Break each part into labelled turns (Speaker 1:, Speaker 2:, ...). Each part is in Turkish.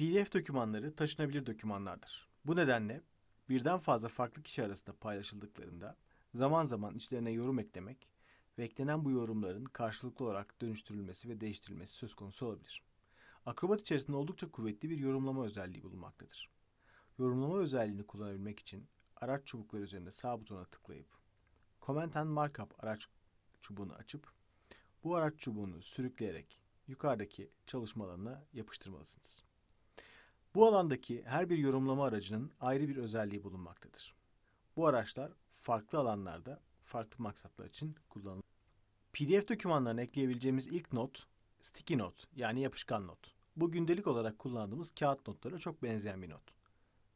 Speaker 1: PDF dokümanları taşınabilir dokümanlardır. Bu nedenle birden fazla farklı kişi arasında paylaşıldıklarında zaman zaman içlerine yorum eklemek ve eklenen bu yorumların karşılıklı olarak dönüştürülmesi ve değiştirilmesi söz konusu olabilir. Akrobat içerisinde oldukça kuvvetli bir yorumlama özelliği bulunmaktadır. Yorumlama özelliğini kullanabilmek için araç çubukları üzerinde sağ butona tıklayıp Comment and Markup araç çubuğunu açıp bu araç çubuğunu sürükleyerek yukarıdaki çalışma alanına yapıştırmalısınız. Bu alandaki her bir yorumlama aracının ayrı bir özelliği bulunmaktadır. Bu araçlar farklı alanlarda farklı maksatlar için kullanılır. PDF dokümanlarına ekleyebileceğimiz ilk not, sticky not yani yapışkan not. Bu gündelik olarak kullandığımız kağıt notlara çok benzeyen bir not.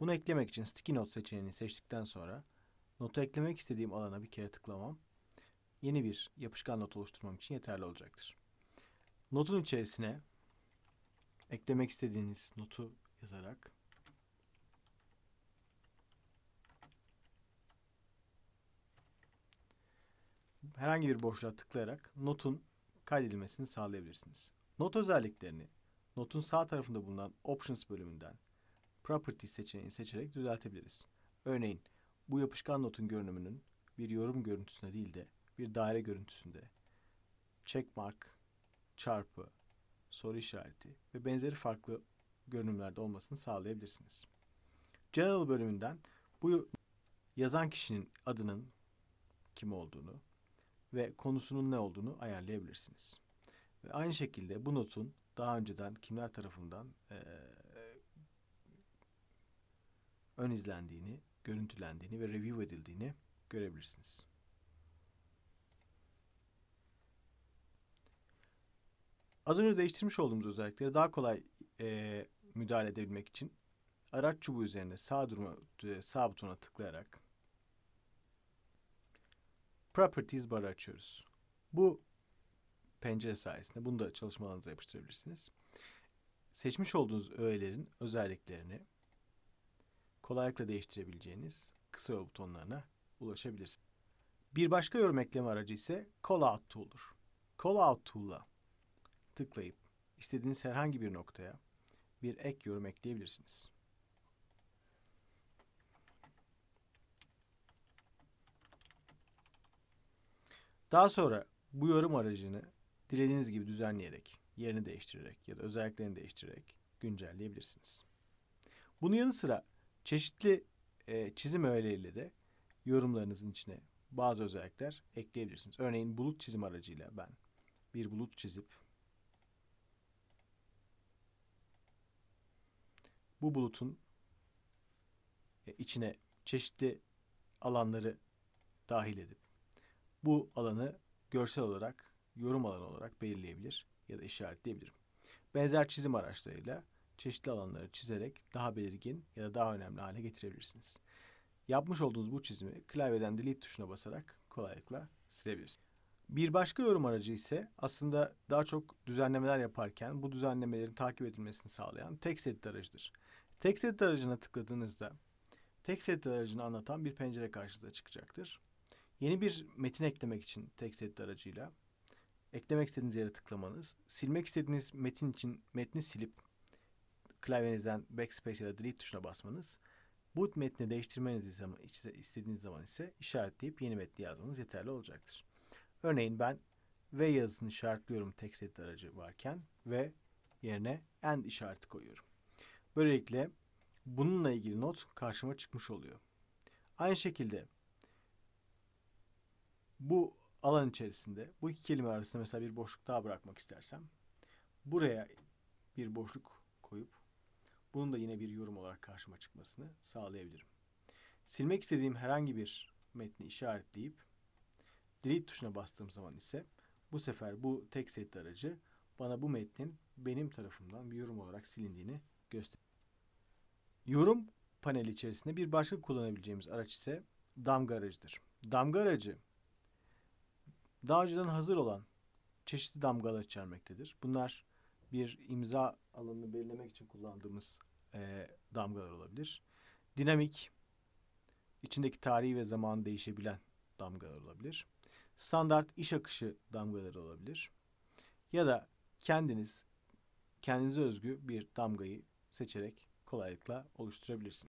Speaker 1: Bunu eklemek için sticky not seçeneğini seçtikten sonra notu eklemek istediğim alana bir kere tıklamam yeni bir yapışkan not oluşturmam için yeterli olacaktır. Notun içerisine eklemek istediğiniz notu yazarak herhangi bir boşluğa tıklayarak notun kaydedilmesini sağlayabilirsiniz. Not özelliklerini notun sağ tarafında bulunan Options bölümünden Properties seçeneğini seçerek düzeltebiliriz. Örneğin bu yapışkan notun görünümünün bir yorum görüntüsünde değil de bir daire görüntüsünde checkmark, çarpı, soru işareti ve benzeri farklı görünümlerde olmasını sağlayabilirsiniz. General bölümünden bu yazan kişinin adının kim olduğunu ve konusunun ne olduğunu ayarlayabilirsiniz. Ve aynı şekilde bu notun daha önceden kimler tarafından e, ön izlendiğini, görüntülendiğini ve review edildiğini görebilirsiniz. Az önce değiştirmiş olduğumuz özellikleri daha kolay e, müdahale edebilmek için araç çubuğu üzerinde sağ, durma, e, sağ butona tıklayarak Properties barı açıyoruz. Bu pencere sayesinde bunu da çalışma alanınıza yapıştırabilirsiniz. Seçmiş olduğunuz öğelerin özelliklerini kolaylıkla değiştirebileceğiniz kısa yol butonlarına ulaşabilirsiniz. Bir başka yorum ekleme aracı ise Callout Tool'dur. Callout Tool'la tıklayıp istediğiniz herhangi bir noktaya bir ek yorum ekleyebilirsiniz. Daha sonra bu yorum aracını dilediğiniz gibi düzenleyerek, yerini değiştirerek ya da özelliklerini değiştirerek güncelleyebilirsiniz. Bunun yanı sıra çeşitli e, çizim öğeleriyle de yorumlarınızın içine bazı özellikler ekleyebilirsiniz. Örneğin bulut çizim aracıyla ben bir bulut çizip bu bulutun e, içine çeşitli alanları dahil edip bu alanı görsel olarak yorum alanı olarak belirleyebilir ya da işaretleyebilirim. Benzer çizim araçlarıyla çeşitli alanları çizerek daha belirgin ya da daha önemli hale getirebilirsiniz. Yapmış olduğunuz bu çizimi klavyeden delete tuşuna basarak kolaylıkla silebilirsiniz. Bir başka yorum aracı ise aslında daha çok düzenlemeler yaparken bu düzenlemelerin takip edilmesini sağlayan text edit aracıdır. Text edit aracına tıkladığınızda text edit aracını anlatan bir pencere karşınıza çıkacaktır. Yeni bir metin eklemek için text edit aracıyla eklemek istediğiniz yere tıklamanız, silmek istediğiniz metin için metni silip klavyenizden backspace ya da delete tuşuna basmanız, bu metni değiştirmeniz istediğiniz zaman ise işaretleyip yeni metni yazmanız yeterli olacaktır. Örneğin ben ve yazısını işaretliyorum tek set aracı varken ve yerine end işareti koyuyorum. Böylelikle bununla ilgili not karşıma çıkmış oluyor. Aynı şekilde bu alan içerisinde bu iki kelime arasında mesela bir boşluk daha bırakmak istersem buraya bir boşluk koyup bunun da yine bir yorum olarak karşıma çıkmasını sağlayabilirim. Silmek istediğim herhangi bir metni işaretleyip delete tuşuna bastığım zaman ise bu sefer bu text edit aracı bana bu metnin benim tarafımdan bir yorum olarak silindiğini gösteriyor. Yorum paneli içerisinde bir başka kullanabileceğimiz araç ise damga aracıdır. Damga aracı daha önceden hazır olan çeşitli damgalar içermektedir. Bunlar bir imza alanını belirlemek için kullandığımız e, damgalar olabilir. Dinamik, içindeki tarihi ve zamanı değişebilen damgalar olabilir standart iş akışı damgaları olabilir. Ya da kendiniz kendinize özgü bir damgayı seçerek kolaylıkla oluşturabilirsiniz.